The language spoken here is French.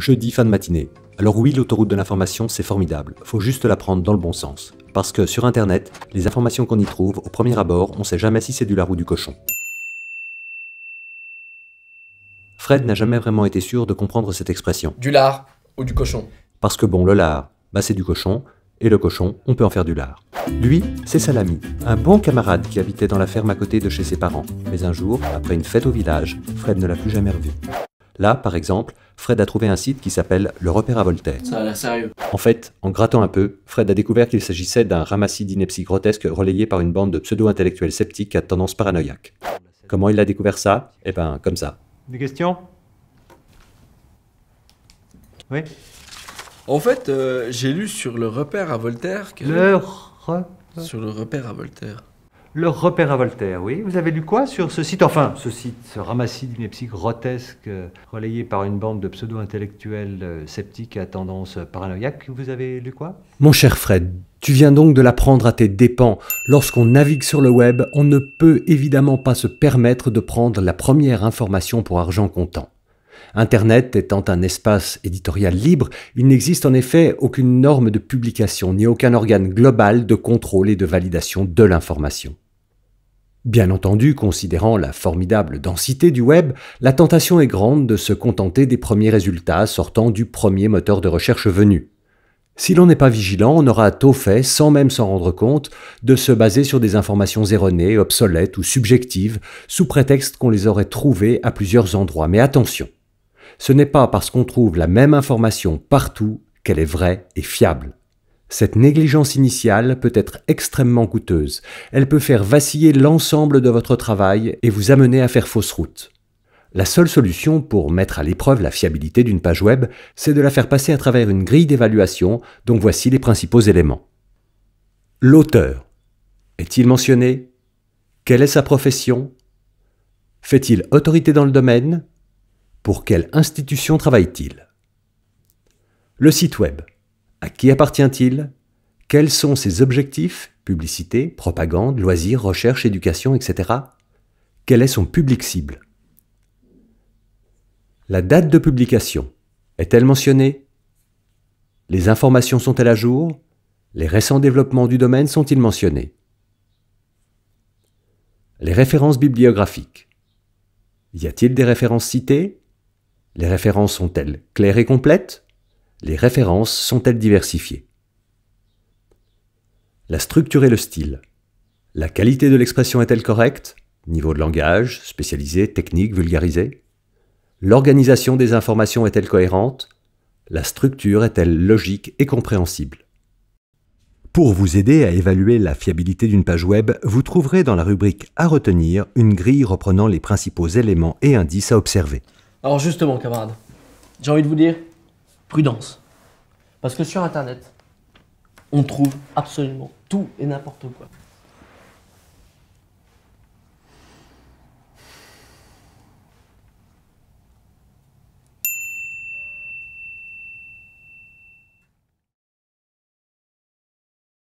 jeudi fin de matinée. Alors oui, l'autoroute de l'information, c'est formidable, faut juste la prendre dans le bon sens. Parce que sur Internet, les informations qu'on y trouve, au premier abord, on sait jamais si c'est du lard ou du cochon. Fred n'a jamais vraiment été sûr de comprendre cette expression. Du lard ou du cochon Parce que bon, le lard, bah c'est du cochon, et le cochon, on peut en faire du lard. Lui, c'est Salami, un bon camarade qui habitait dans la ferme à côté de chez ses parents. Mais un jour, après une fête au village, Fred ne l'a plus jamais revu. Là, par exemple, Fred a trouvé un site qui s'appelle le repère à Voltaire. Ça a l'air sérieux. En fait, en grattant un peu, Fred a découvert qu'il s'agissait d'un ramassis d'inepties grotesques relayé par une bande de pseudo-intellectuels sceptiques à tendance paranoïaque. Comment il a découvert ça Eh ben, comme ça. Des questions Oui En fait, euh, j'ai lu sur le repère à Voltaire que... Sur le repère à Voltaire. Le repère à Voltaire, oui. Vous avez lu quoi sur ce site Enfin, ce site, ce d'une d'inepties grotesque, euh, relayé par une bande de pseudo-intellectuels euh, sceptiques à tendance paranoïaque. Vous avez lu quoi Mon cher Fred, tu viens donc de l'apprendre à tes dépens. Lorsqu'on navigue sur le web, on ne peut évidemment pas se permettre de prendre la première information pour argent comptant. Internet étant un espace éditorial libre, il n'existe en effet aucune norme de publication ni aucun organe global de contrôle et de validation de l'information. Bien entendu, considérant la formidable densité du web, la tentation est grande de se contenter des premiers résultats sortant du premier moteur de recherche venu. Si l'on n'est pas vigilant, on aura tôt fait, sans même s'en rendre compte, de se baser sur des informations erronées, obsolètes ou subjectives, sous prétexte qu'on les aurait trouvées à plusieurs endroits. Mais attention, ce n'est pas parce qu'on trouve la même information partout qu'elle est vraie et fiable. Cette négligence initiale peut être extrêmement coûteuse. Elle peut faire vaciller l'ensemble de votre travail et vous amener à faire fausse route. La seule solution pour mettre à l'épreuve la fiabilité d'une page web, c'est de la faire passer à travers une grille d'évaluation dont voici les principaux éléments. L'auteur. Est-il mentionné Quelle est sa profession Fait-il autorité dans le domaine pour quelle institution travaille-t-il Le site web. À qui appartient-il Quels sont ses objectifs Publicité, propagande, loisirs, recherche, éducation, etc. Quel est son public cible La date de publication. Est-elle mentionnée Les informations sont-elles à jour Les récents développements du domaine sont-ils mentionnés Les références bibliographiques. Y a-t-il des références citées les références sont-elles claires et complètes Les références sont-elles diversifiées La structure et le style. La qualité de l'expression est-elle correcte Niveau de langage, spécialisé, technique, vulgarisé L'organisation des informations est-elle cohérente La structure est-elle logique et compréhensible Pour vous aider à évaluer la fiabilité d'une page web, vous trouverez dans la rubrique À retenir une grille reprenant les principaux éléments et indices à observer. Alors justement, camarade, j'ai envie de vous dire, prudence. Parce que sur Internet, on trouve absolument tout et n'importe quoi.